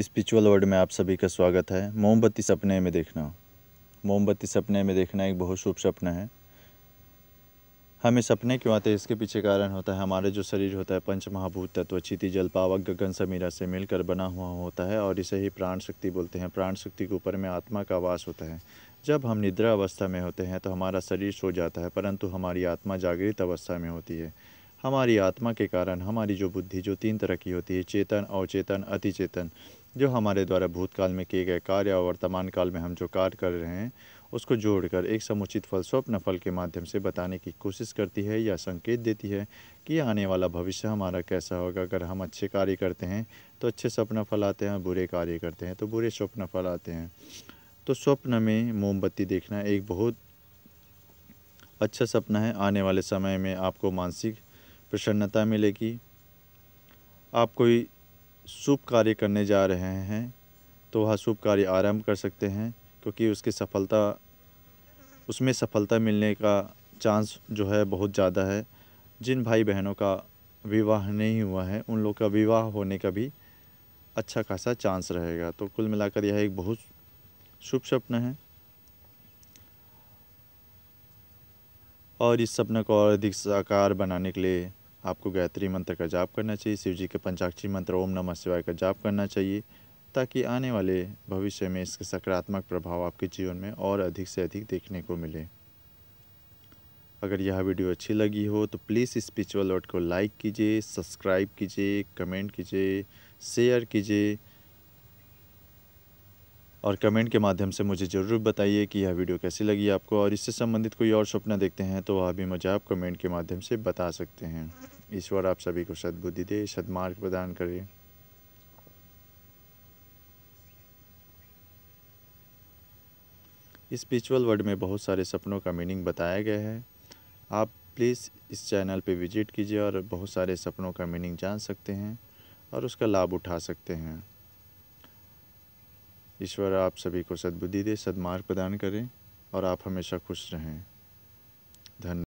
spiritual word में आप सभी का स्वागत है मोमबत्ती सपने में देखना मोमबत्ती सपने में देखना एक बहुत शुभ सपना है हमें सपने क्यों आते हैं इसके पीछे कारण होता है हमारे जो शरीर होता है पंच महाभूत तत्व जल जलपावक गगन समीरा से मिलकर बना हुआ होता है और इसे ही प्राण शक्ति बोलते हैं प्राण शक्ति के ऊपर में आत्मा का वास होता है जब हम निद्रा अवस्था में होते हैं तो हमारा शरीर सो जाता है परंतु हमारी आत्मा जागृत अवस्था में होती है हमारी आत्मा के कारण हमारी जो बुद्धि जो तीन तरह की होती है चेतन अवचेतन अतिचेतन जो हमारे द्वारा भूतकाल में किए गए कार्य और वर्तमान काल में हम जो कार्य कर रहे हैं उसको जोड़कर एक समुचित फल स्वप्न फल के माध्यम से बताने की कोशिश करती है या संकेत देती है कि आने वाला भविष्य हमारा कैसा होगा अगर हम अच्छे कार्य करते हैं तो अच्छे स्वप्न फल आते हैं बुरे कार्य करते हैं तो बुरे स्वप्न फल आते हैं तो स्वप्न में मोमबत्ती देखना एक बहुत अच्छा सपना है आने वाले समय में आपको मानसिक प्रसन्नता मिलेगी आप कोई शुभ कार्य करने जा रहे हैं तो वह शुभ कार्य आरंभ कर सकते हैं क्योंकि उसकी सफलता उसमें सफलता मिलने का चांस जो है बहुत ज़्यादा है जिन भाई बहनों का विवाह नहीं हुआ है उन लोग का विवाह होने का भी अच्छा खासा चांस रहेगा तो कुल मिलाकर यह एक बहुत शुभ सपना है और इस सपना को और अधिक साकार बनाने के लिए आपको गायत्री मंत्र का जाप करना चाहिए शिव जी के पंचाक्षरी मंत्र ओम नमः शिवाय का जाप करना चाहिए ताकि आने वाले भविष्य में इसके सकारात्मक प्रभाव आपके जीवन में और अधिक से अधिक देखने को मिले अगर यह वीडियो अच्छी लगी हो तो प्लीज़ स्पिरिचुअल वर्ड को लाइक कीजिए सब्सक्राइब कीजिए कमेंट कीजिए शेयर कीजिए और कमेंट के माध्यम से मुझे ज़रूर बताइए कि यह वीडियो कैसी लगी आपको और इससे संबंधित कोई और सपना देखते हैं तो वह भी मुझे आप कमेंट के माध्यम से बता सकते हैं ईश्वर आप सभी को सद्बुद्धि दे सदमार्ग प्रदान करें इस स्पिरिचुअल वर्ड में बहुत सारे सपनों का मीनिंग बताया गया है आप प्लीज़ इस चैनल पे विजिट कीजिए और बहुत सारे सपनों का मीनिंग जान सकते हैं और उसका लाभ उठा सकते हैं ईश्वर आप सभी को सद्बुद्धि दे सद्मार्ग प्रदान करें और आप हमेशा खुश रहें धन्यवाद